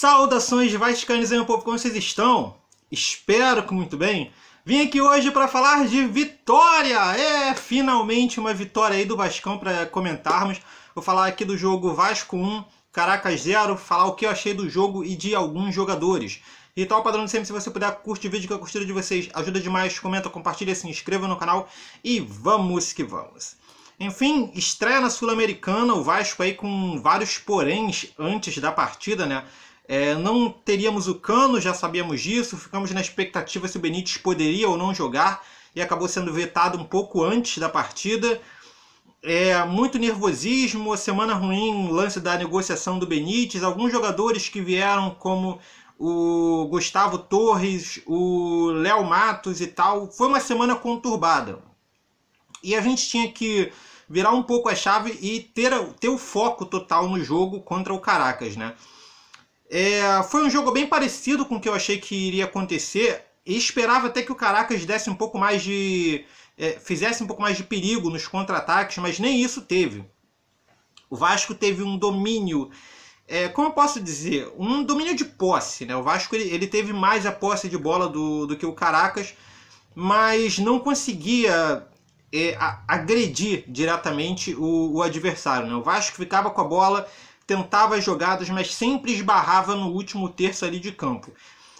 Saudações e meu povo, como vocês estão? Espero que muito bem. Vim aqui hoje para falar de vitória! É, finalmente uma vitória aí do Vascão para comentarmos. Vou falar aqui do jogo Vasco 1, Caracas 0, falar o que eu achei do jogo e de alguns jogadores. E tal padrão de sempre, se você puder, curte o vídeo que a curtida de vocês ajuda demais, comenta, compartilha, se inscreva no canal e vamos que vamos! Enfim, estreia na Sul-Americana, o Vasco aí com vários poréns antes da partida, né? É, não teríamos o Cano, já sabíamos disso, ficamos na expectativa se o Benítez poderia ou não jogar e acabou sendo vetado um pouco antes da partida. É, muito nervosismo, semana ruim, lance da negociação do Benítez, alguns jogadores que vieram como o Gustavo Torres, o Léo Matos e tal. Foi uma semana conturbada. E a gente tinha que virar um pouco a chave e ter, ter o foco total no jogo contra o Caracas, né? É, foi um jogo bem parecido com o que eu achei que iria acontecer. E esperava até que o Caracas desse um pouco mais de. É, fizesse um pouco mais de perigo nos contra-ataques, mas nem isso teve. O Vasco teve um domínio. É, como eu posso dizer? Um domínio de posse. Né? O Vasco ele, ele teve mais a posse de bola do, do que o Caracas, mas não conseguia é, a, agredir diretamente o, o adversário. Né? O Vasco ficava com a bola tentava as jogadas, mas sempre esbarrava no último terço ali de campo.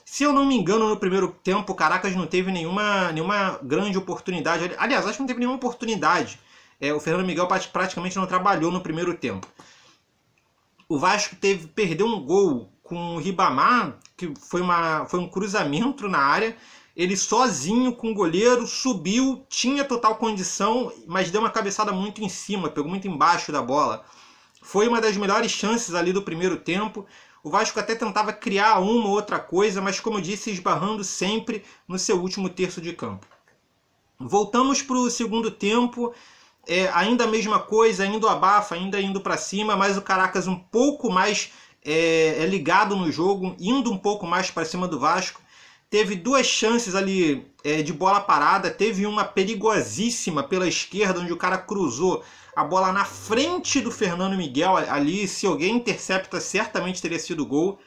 Se eu não me engano, no primeiro tempo, o Caracas não teve nenhuma, nenhuma grande oportunidade. Aliás, acho que não teve nenhuma oportunidade. É, o Fernando Miguel praticamente não trabalhou no primeiro tempo. O Vasco teve perdeu um gol com o Ribamar, que foi, uma, foi um cruzamento na área. Ele sozinho com o goleiro subiu, tinha total condição, mas deu uma cabeçada muito em cima, pegou muito embaixo da bola. Foi uma das melhores chances ali do primeiro tempo. O Vasco até tentava criar uma ou outra coisa, mas como eu disse, esbarrando sempre no seu último terço de campo. Voltamos para o segundo tempo, é, ainda a mesma coisa, ainda abafa, ainda indo para cima, mas o Caracas um pouco mais é, é ligado no jogo, indo um pouco mais para cima do Vasco. Teve duas chances ali é, de bola parada, teve uma perigosíssima pela esquerda, onde o cara cruzou a bola na frente do Fernando Miguel ali, se alguém intercepta, certamente teria sido gol.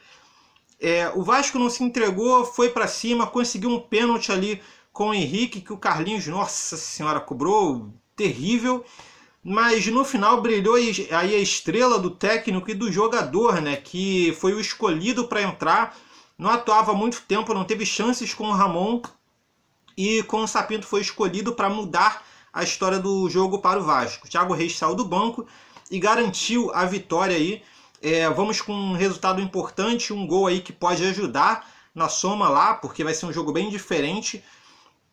É, o Vasco não se entregou, foi para cima, conseguiu um pênalti ali com o Henrique, que o Carlinhos, nossa senhora, cobrou, terrível. Mas no final brilhou aí a estrela do técnico e do jogador, né, que foi o escolhido para entrar. Não atuava muito tempo, não teve chances com o Ramon e com o Sapinto foi escolhido para mudar a história do jogo para o Vasco. Thiago Reis saiu do banco e garantiu a vitória aí. É, vamos com um resultado importante, um gol aí que pode ajudar na soma lá, porque vai ser um jogo bem diferente.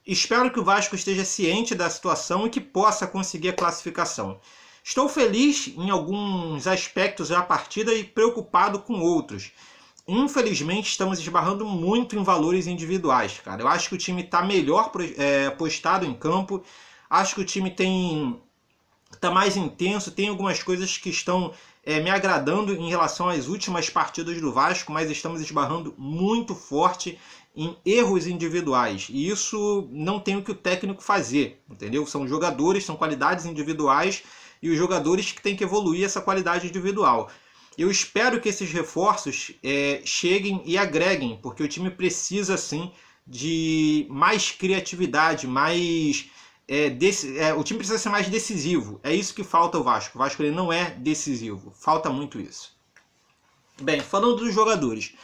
Espero que o Vasco esteja ciente da situação e que possa conseguir a classificação. Estou feliz em alguns aspectos da partida e preocupado com outros. Infelizmente, estamos esbarrando muito em valores individuais, cara. Eu acho que o time está melhor é, postado em campo, Acho que o time tem está mais intenso, tem algumas coisas que estão é, me agradando em relação às últimas partidas do Vasco, mas estamos esbarrando muito forte em erros individuais. E isso não tem o que o técnico fazer, entendeu? São jogadores, são qualidades individuais e os jogadores que têm que evoluir essa qualidade individual. Eu espero que esses reforços é, cheguem e agreguem, porque o time precisa sim de mais criatividade, mais é, desse, é, o time precisa ser mais decisivo. É isso que falta o Vasco. O Vasco ele não é decisivo. Falta muito isso. Bem, falando dos jogadores.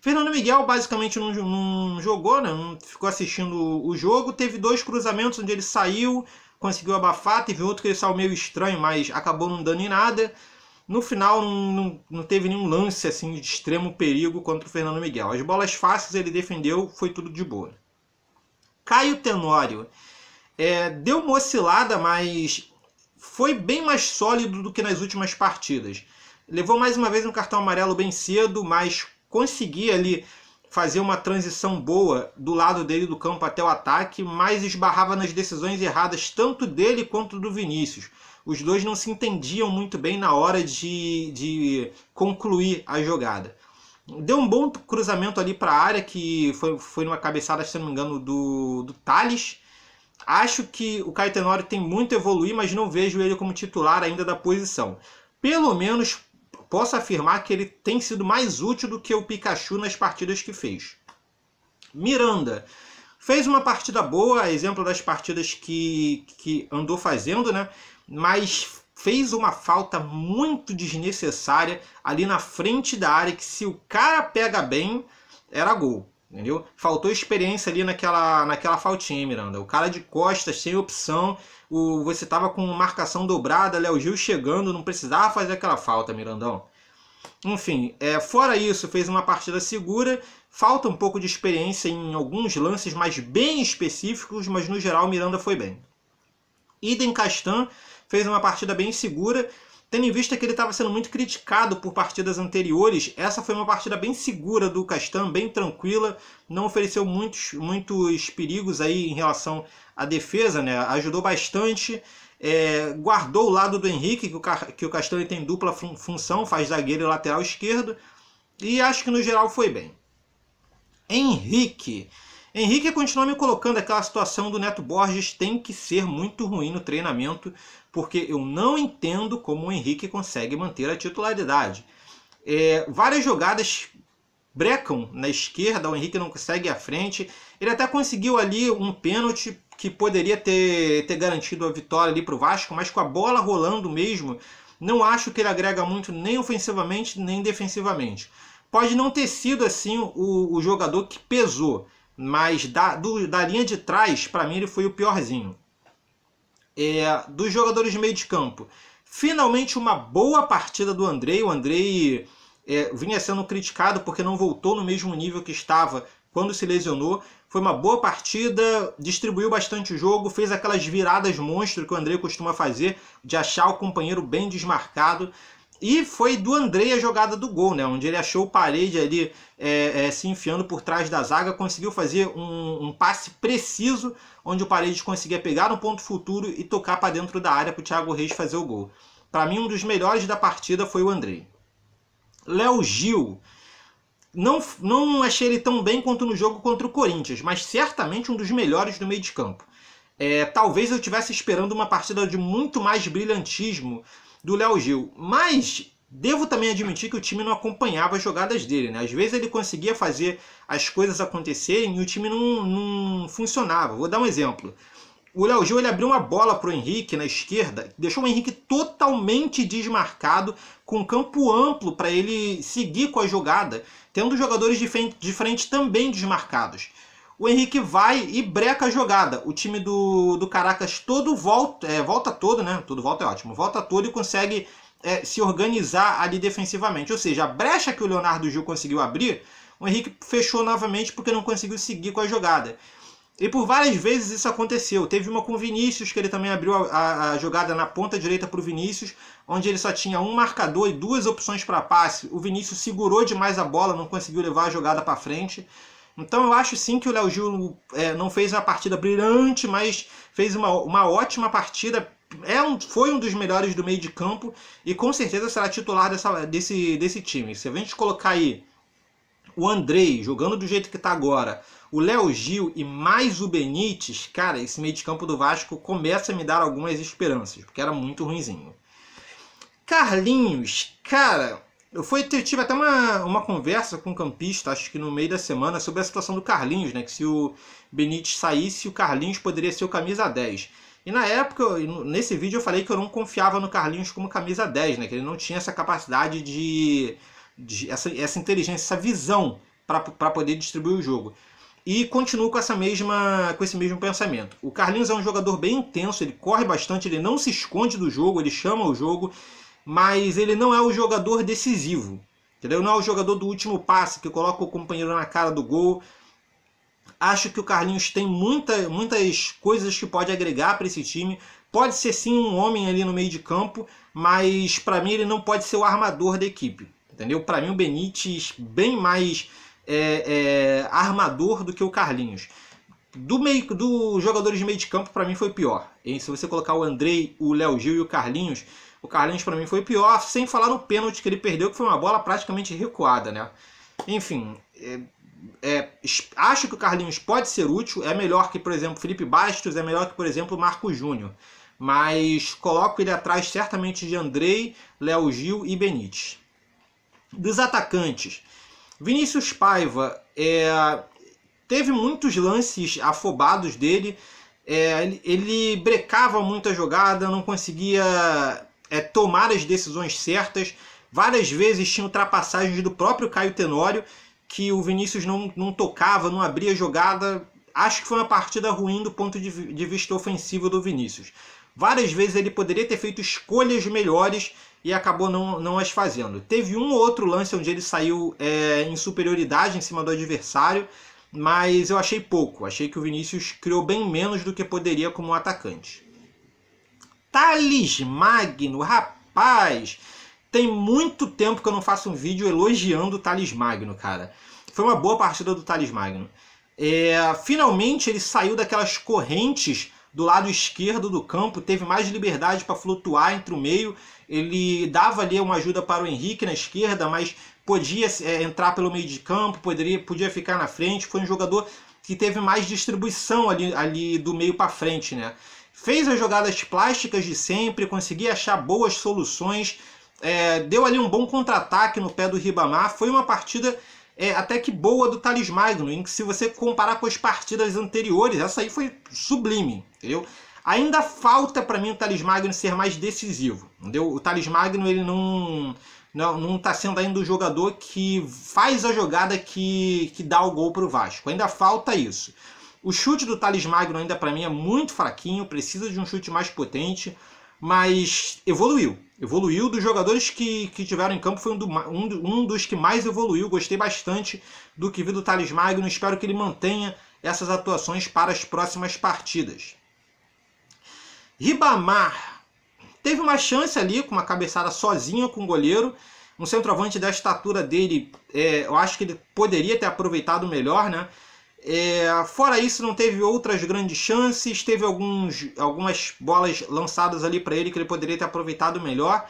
Fernando Miguel basicamente não, não jogou, né? não ficou assistindo o jogo. Teve dois cruzamentos onde ele saiu, conseguiu abafar. Teve outro que ele saiu meio estranho, mas acabou não dando em nada. No final, não, não, não teve nenhum lance assim de extremo perigo contra o Fernando Miguel. As bolas fáceis ele defendeu, foi tudo de boa. Caio Tenório. É, deu uma oscilada, mas foi bem mais sólido do que nas últimas partidas. Levou mais uma vez um cartão amarelo bem cedo, mas conseguia ali fazer uma transição boa do lado dele do campo até o ataque, mas esbarrava nas decisões erradas tanto dele quanto do Vinícius. Os dois não se entendiam muito bem na hora de, de concluir a jogada. Deu um bom cruzamento ali para a área, que foi, foi numa cabeçada, se não me engano, do, do Thales Acho que o Caetano Ori tem muito a evoluir, mas não vejo ele como titular ainda da posição. Pelo menos posso afirmar que ele tem sido mais útil do que o Pikachu nas partidas que fez. Miranda fez uma partida boa, exemplo das partidas que, que andou fazendo, né? Mas fez uma falta muito desnecessária ali na frente da área que se o cara pega bem, era gol. Entendeu? Faltou experiência ali naquela, naquela faltinha, Miranda. O cara de costas, sem opção. O, você tava com marcação dobrada, Léo Gil chegando, não precisava fazer aquela falta, Mirandão. Enfim, é, fora isso, fez uma partida segura. Falta um pouco de experiência em alguns lances mais bem específicos, mas no geral Miranda foi bem. Idem Castan fez uma partida bem segura. Tendo em vista que ele estava sendo muito criticado por partidas anteriores, essa foi uma partida bem segura do Castan, bem tranquila, não ofereceu muitos, muitos perigos aí em relação à defesa, né? ajudou bastante, é, guardou o lado do Henrique, que o, que o Castan tem dupla fun função, faz zagueiro e lateral esquerdo, e acho que no geral foi bem. Henrique, Henrique continua me colocando aquela situação do Neto Borges tem que ser muito ruim no treinamento, porque eu não entendo como o Henrique consegue manter a titularidade. É, várias jogadas brecam na esquerda, o Henrique não consegue ir à frente. Ele até conseguiu ali um pênalti que poderia ter, ter garantido a vitória ali para o Vasco, mas com a bola rolando mesmo, não acho que ele agrega muito nem ofensivamente nem defensivamente. Pode não ter sido assim o, o jogador que pesou, mas da, do, da linha de trás, para mim, ele foi o piorzinho. É, dos jogadores de meio de campo, finalmente uma boa partida do Andrei. O Andrei é, vinha sendo criticado porque não voltou no mesmo nível que estava quando se lesionou. Foi uma boa partida, distribuiu bastante o jogo, fez aquelas viradas monstro que o Andrei costuma fazer, de achar o companheiro bem desmarcado. E foi do Andrei a jogada do gol, né? Onde ele achou o parede ali é, é, se enfiando por trás da zaga, conseguiu fazer um, um passe preciso, onde o parede conseguia pegar um ponto futuro e tocar para dentro da área para o Thiago Reis fazer o gol. Para mim, um dos melhores da partida foi o Andrei. Léo Gil. Não, não achei ele tão bem quanto no jogo contra o Corinthians, mas certamente um dos melhores do meio de campo. É, talvez eu estivesse esperando uma partida de muito mais brilhantismo do Léo Gil. Mas devo também admitir que o time não acompanhava as jogadas dele. Né? Às vezes ele conseguia fazer as coisas acontecerem e o time não, não funcionava. Vou dar um exemplo. O Léo Gil ele abriu uma bola para o Henrique na esquerda, deixou o Henrique totalmente desmarcado, com campo amplo para ele seguir com a jogada, tendo jogadores de frente, de frente também desmarcados o Henrique vai e breca a jogada. O time do, do Caracas todo volta, é, volta todo, né? Todo volta é ótimo. Volta todo e consegue é, se organizar ali defensivamente. Ou seja, a brecha que o Leonardo Gil conseguiu abrir, o Henrique fechou novamente porque não conseguiu seguir com a jogada. E por várias vezes isso aconteceu. Teve uma com o Vinícius, que ele também abriu a, a, a jogada na ponta direita para o Vinícius, onde ele só tinha um marcador e duas opções para passe. O Vinícius segurou demais a bola, não conseguiu levar a jogada para frente. Então eu acho sim que o Léo Gil é, não fez uma partida brilhante, mas fez uma, uma ótima partida. É um, foi um dos melhores do meio de campo e com certeza será titular dessa, desse, desse time. Se a gente colocar aí o Andrei jogando do jeito que está agora, o Léo Gil e mais o Benítez, cara, esse meio de campo do Vasco começa a me dar algumas esperanças, porque era muito ruinzinho. Carlinhos, cara, eu fui, tive até uma, uma conversa com o um campista, acho que no meio da semana, sobre a situação do Carlinhos, né? Que se o Benítez saísse, o Carlinhos poderia ser o camisa 10. E na época, eu, nesse vídeo eu falei que eu não confiava no Carlinhos como camisa 10, né? Que ele não tinha essa capacidade de... de essa, essa inteligência, essa visão para poder distribuir o jogo. E continuo com, essa mesma, com esse mesmo pensamento. O Carlinhos é um jogador bem intenso, ele corre bastante, ele não se esconde do jogo, ele chama o jogo, mas ele não é o jogador decisivo. Entendeu? Não é o jogador do último passe que coloca o companheiro na cara do gol. Acho que o Carlinhos tem muita, muitas coisas que pode agregar para esse time. Pode ser sim um homem ali no meio de campo, mas para mim ele não pode ser o armador da equipe. Entendeu? Para mim o Benítez bem mais é, é, armador do que o Carlinhos. Do meio, dos jogadores de meio de campo, para mim foi pior. se você colocar o Andrei, o Léo Gil e o Carlinhos, o Carlinhos para mim foi o pior, sem falar no pênalti que ele perdeu, que foi uma bola praticamente recuada, né? Enfim, é, é, acho que o Carlinhos pode ser útil, é melhor que, por exemplo, Felipe Bastos, é melhor que, por exemplo, Marco Júnior. Mas coloco ele atrás certamente de Andrei, Léo Gil e Benítez. Dos atacantes, Vinícius Paiva é, teve muitos lances afobados dele. É, ele, ele brecava muita jogada, não conseguia é, tomar as decisões certas. Várias vezes tinha ultrapassagens do próprio Caio Tenório, que o Vinícius não, não tocava, não abria jogada. Acho que foi uma partida ruim do ponto de, de vista ofensivo do Vinícius. Várias vezes ele poderia ter feito escolhas melhores e acabou não, não as fazendo. Teve um ou outro lance onde ele saiu é, em superioridade em cima do adversário, mas eu achei pouco. Achei que o Vinícius criou bem menos do que poderia como atacante. Thales Magno, rapaz! Tem muito tempo que eu não faço um vídeo elogiando o Thales Magno, cara. Foi uma boa partida do Thales Magno. É, finalmente ele saiu daquelas correntes do lado esquerdo do campo, teve mais liberdade para flutuar entre o meio. Ele dava ali uma ajuda para o Henrique na esquerda, mas podia é, entrar pelo meio de campo, poderia, podia ficar na frente. Foi um jogador que teve mais distribuição ali, ali do meio para frente, né? fez as jogadas plásticas de sempre, conseguia achar boas soluções, é, deu ali um bom contra-ataque no pé do Ribamar. Foi uma partida é, até que boa do Thales Magno, em que se você comparar com as partidas anteriores, essa aí foi sublime, entendeu? Ainda falta para mim o Thales Magno ser mais decisivo, entendeu? O Thales Magno ele não não não tá sendo ainda o jogador que faz a jogada que, que dá o gol pro Vasco. Ainda falta isso. O chute do Thales Magno ainda para mim é muito fraquinho, precisa de um chute mais potente, mas evoluiu. Evoluiu dos jogadores que, que tiveram em campo, foi um, do, um, um dos que mais evoluiu. Gostei bastante do que vi do Thales Magno, espero que ele mantenha essas atuações para as próximas partidas. Ribamar teve uma chance ali com uma cabeçada sozinha com o goleiro. Um centroavante da estatura dele, é, eu acho que ele poderia ter aproveitado melhor, né? É, fora isso, não teve outras grandes chances. Teve alguns, algumas bolas lançadas ali para ele que ele poderia ter aproveitado melhor.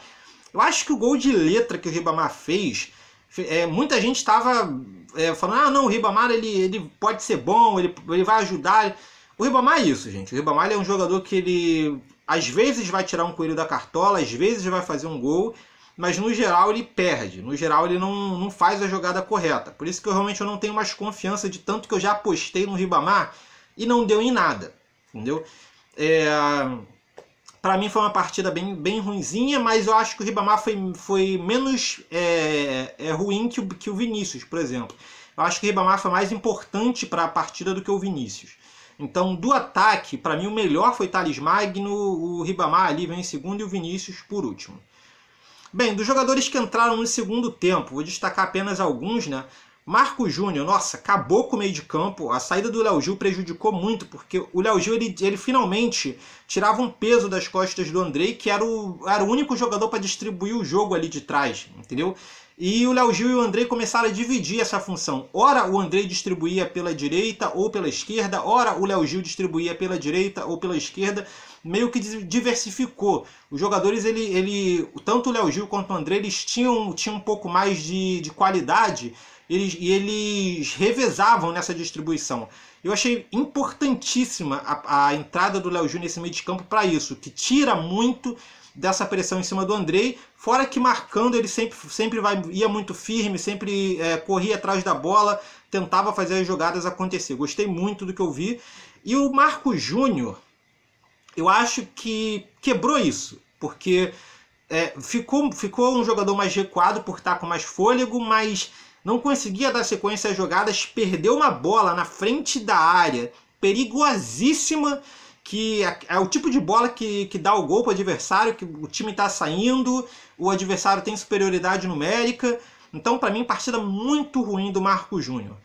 Eu acho que o gol de letra que o Ribamar fez, é, muita gente estava é, falando: ah, não, o Ribamar ele, ele pode ser bom, ele, ele vai ajudar. O Ribamar é isso, gente. O Ribamar é um jogador que ele às vezes vai tirar um coelho da cartola, às vezes vai fazer um gol mas no geral ele perde, no geral ele não, não faz a jogada correta. Por isso que eu realmente eu não tenho mais confiança de tanto que eu já apostei no Ribamar e não deu em nada, entendeu? É, para mim foi uma partida bem, bem ruinzinha, mas eu acho que o Ribamar foi, foi menos é, é ruim que o, que o Vinícius, por exemplo. Eu acho que o Ribamar foi mais importante para a partida do que o Vinícius. Então, do ataque, para mim o melhor foi Thales Magno, o Ribamar ali vem em segundo e o Vinícius por último. Bem, dos jogadores que entraram no segundo tempo, vou destacar apenas alguns, né? Marco Júnior, nossa, acabou com o meio de campo. A saída do Léo Gil prejudicou muito, porque o Léo Gil ele, ele finalmente tirava um peso das costas do Andrei, que era o, era o único jogador para distribuir o jogo ali de trás, entendeu? E o Léo Gil e o Andrei começaram a dividir essa função. Ora o Andrei distribuía pela direita ou pela esquerda, ora o Léo Gil distribuía pela direita ou pela esquerda meio que diversificou. Os jogadores, ele, ele tanto o Léo Gil quanto o André, eles tinham, tinham um pouco mais de, de qualidade eles, e eles revezavam nessa distribuição. Eu achei importantíssima a, a entrada do Léo Gil nesse meio de campo para isso, que tira muito dessa pressão em cima do Andrei, fora que marcando ele sempre, sempre vai, ia muito firme, sempre é, corria atrás da bola, tentava fazer as jogadas acontecer. Gostei muito do que eu vi. E o Marco Júnior, eu acho que quebrou isso, porque é, ficou, ficou um jogador mais recuado por estar com mais fôlego, mas não conseguia dar sequência às jogadas, perdeu uma bola na frente da área, perigosíssima, que é, é o tipo de bola que, que dá o gol para o adversário, que o time está saindo, o adversário tem superioridade numérica. Então, para mim, partida muito ruim do Marco Júnior.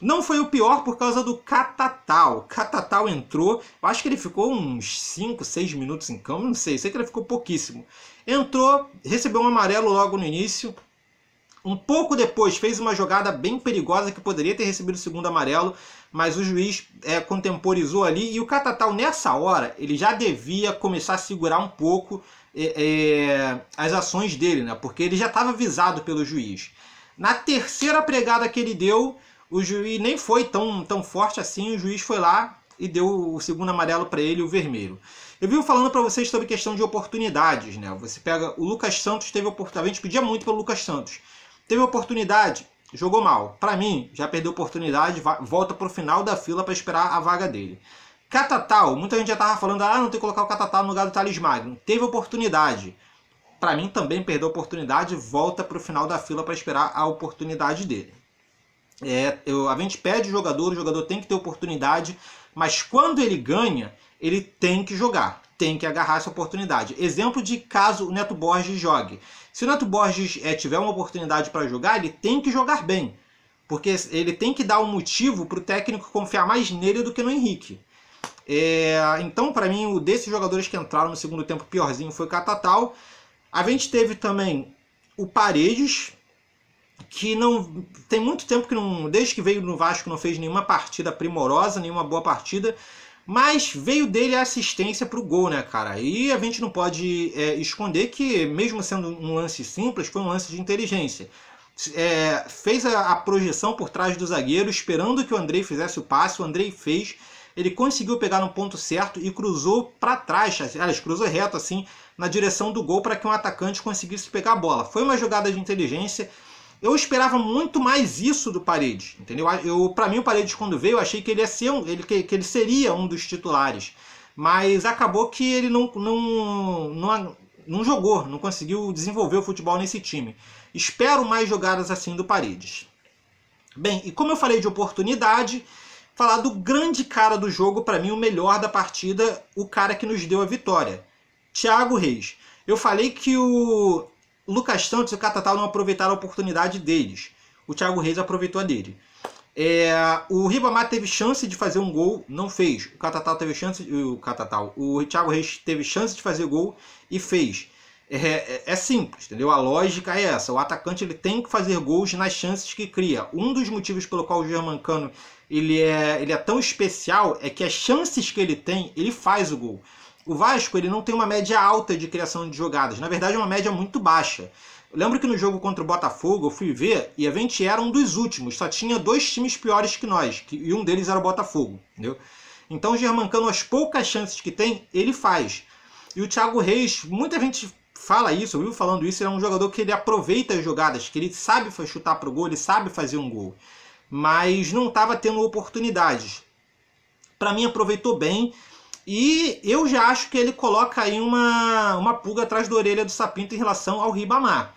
Não foi o pior por causa do Catatal. Catatal entrou, eu acho que ele ficou uns 5, 6 minutos em campo, não sei, sei que ele ficou pouquíssimo. Entrou, recebeu um amarelo logo no início. Um pouco depois fez uma jogada bem perigosa que poderia ter recebido o segundo amarelo, mas o juiz é, contemporizou ali e o Catatal nessa hora ele já devia começar a segurar um pouco é, é, as ações dele, né? Porque ele já estava avisado pelo juiz. Na terceira pregada que ele deu, o juiz nem foi tão, tão forte assim, o juiz foi lá e deu o segundo amarelo para ele, o vermelho. Eu vim falando para vocês sobre questão de oportunidades, né? Você pega o Lucas Santos teve oportunidade, a gente pedia muito pelo Lucas Santos. Teve oportunidade, jogou mal. Para mim, já perdeu oportunidade, volta pro final da fila para esperar a vaga dele. Catatal, muita gente já tava falando, ah, não tem que colocar o Catatal no lugar do Thales Magno. Teve oportunidade. Para mim também perdeu oportunidade, volta pro final da fila para esperar a oportunidade dele. É, eu, a gente pede o jogador, o jogador tem que ter oportunidade, mas quando ele ganha, ele tem que jogar, tem que agarrar essa oportunidade. Exemplo de caso o Neto Borges jogue. Se o Neto Borges é, tiver uma oportunidade para jogar, ele tem que jogar bem, porque ele tem que dar um motivo para o técnico confiar mais nele do que no Henrique. É, então, para mim, o desses jogadores que entraram no segundo tempo piorzinho foi o Catatal. A gente teve também o Paredes, que não tem muito tempo que não, desde que veio no Vasco não fez nenhuma partida primorosa, nenhuma boa partida, mas veio dele a assistência para o gol, né, cara? E a gente não pode é, esconder que mesmo sendo um lance simples, foi um lance de inteligência. É, fez a, a, projeção por trás do zagueiro, esperando que o Andrei fizesse o passe, o Andrei fez. Ele conseguiu pegar no ponto certo e cruzou para trás, aliás, cruzou reto assim, na direção do gol para que um atacante conseguisse pegar a bola. Foi uma jogada de inteligência eu esperava muito mais isso do Paredes, entendeu? Eu, para mim, o Paredes quando veio, eu achei que ele ia ser um, ele, que, que ele seria um dos titulares, mas acabou que ele não, não, não, não jogou, não conseguiu desenvolver o futebol nesse time. Espero mais jogadas assim do Paredes. Bem, e como eu falei de oportunidade, falar do grande cara do jogo, para mim o melhor da partida, o cara que nos deu a vitória, Thiago Reis. Eu falei que o Lucas Santos e o Catatal não aproveitaram a oportunidade deles. O Thiago Reis aproveitou a dele. É, o Ribamar teve chance de fazer um gol, não fez. O Catatal teve chance, o Catatal, o Thiago Reis teve chance de fazer gol e fez. É, é, é, simples, entendeu? A lógica é essa. O atacante ele tem que fazer gols nas chances que cria. Um dos motivos pelo qual o Germancano ele é, ele é tão especial é que as chances que ele tem, ele faz o gol. O Vasco ele não tem uma média alta de criação de jogadas, na verdade é uma média muito baixa. Eu lembro que no jogo contra o Botafogo eu fui ver e a gente era um dos últimos, só tinha dois times piores que nós, e um deles era o Botafogo, entendeu? Então o Germancano, as poucas chances que tem, ele faz. E o Thiago Reis, muita gente fala isso, eu vivo falando isso, ele é um jogador que ele aproveita as jogadas, que ele sabe chutar pro gol, ele sabe fazer um gol. Mas não estava tendo oportunidades. Para mim aproveitou bem, e eu já acho que ele coloca aí uma, uma pulga atrás da orelha do Sapinto em relação ao Ribamar.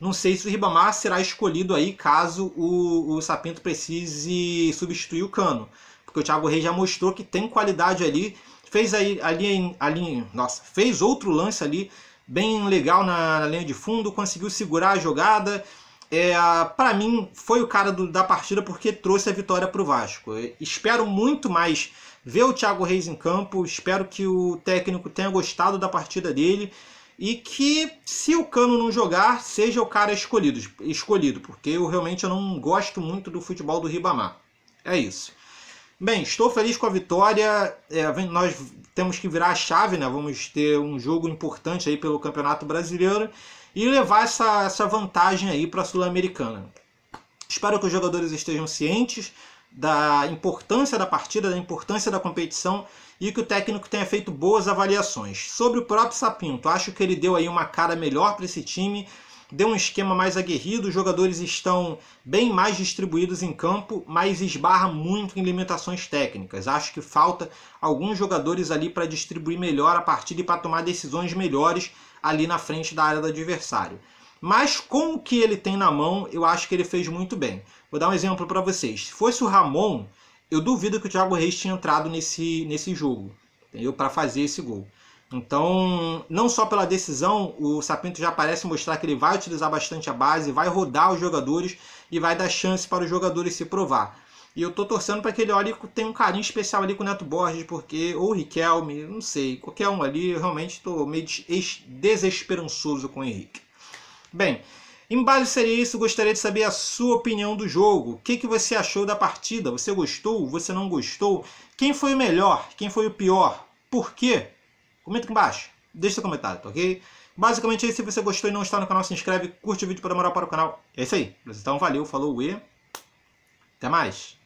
Não sei se o Ribamar será escolhido aí caso o, o Sapinto precise substituir o Cano. Porque o Thiago Reis já mostrou que tem qualidade ali. Fez aí ali, ali nossa, fez outro lance ali bem legal na, na linha de fundo, conseguiu segurar a jogada. É, para mim foi o cara do, da partida porque trouxe a vitória para o Vasco. Eu espero muito mais ver o Thiago Reis em campo. Espero que o técnico tenha gostado da partida dele e que se o Cano não jogar, seja o cara escolhido, escolhido porque eu realmente eu não gosto muito do futebol do Ribamar. É isso. Bem, estou feliz com a vitória. É, nós temos que virar a chave, né? Vamos ter um jogo importante aí pelo Campeonato Brasileiro e levar essa, essa vantagem aí para a Sul-Americana. Espero que os jogadores estejam cientes da importância da partida, da importância da competição e que o técnico tenha feito boas avaliações. Sobre o próprio Sapinto, acho que ele deu aí uma cara melhor para esse time, deu um esquema mais aguerrido, os jogadores estão bem mais distribuídos em campo, mas esbarra muito em limitações técnicas. Acho que falta alguns jogadores ali para distribuir melhor a partida e para tomar decisões melhores ali na frente da área do adversário mas com o que ele tem na mão, eu acho que ele fez muito bem. Vou dar um exemplo para vocês. Se fosse o Ramon, eu duvido que o Thiago Reis tinha entrado nesse, nesse jogo, entendeu? Para fazer esse gol. Então, não só pela decisão, o Sapinto já parece mostrar que ele vai utilizar bastante a base, vai rodar os jogadores e vai dar chance para os jogadores se provar. E eu tô torcendo para que ele olhe um carinho especial ali com o Neto Borges, porque ou o Riquelme, não sei, qualquer um ali, eu realmente estou meio desesperançoso com o Henrique. Bem, em base seria isso, gostaria de saber a sua opinião do jogo. O que, que você achou da partida? Você gostou? Você não gostou? Quem foi o melhor? Quem foi o pior? Por quê? Comenta aqui embaixo. Deixa seu comentário, tá ok? Basicamente é isso. Se você gostou e não está no canal, se inscreve, curte o vídeo para demorar para o canal. É isso aí. Então valeu, falou e até mais.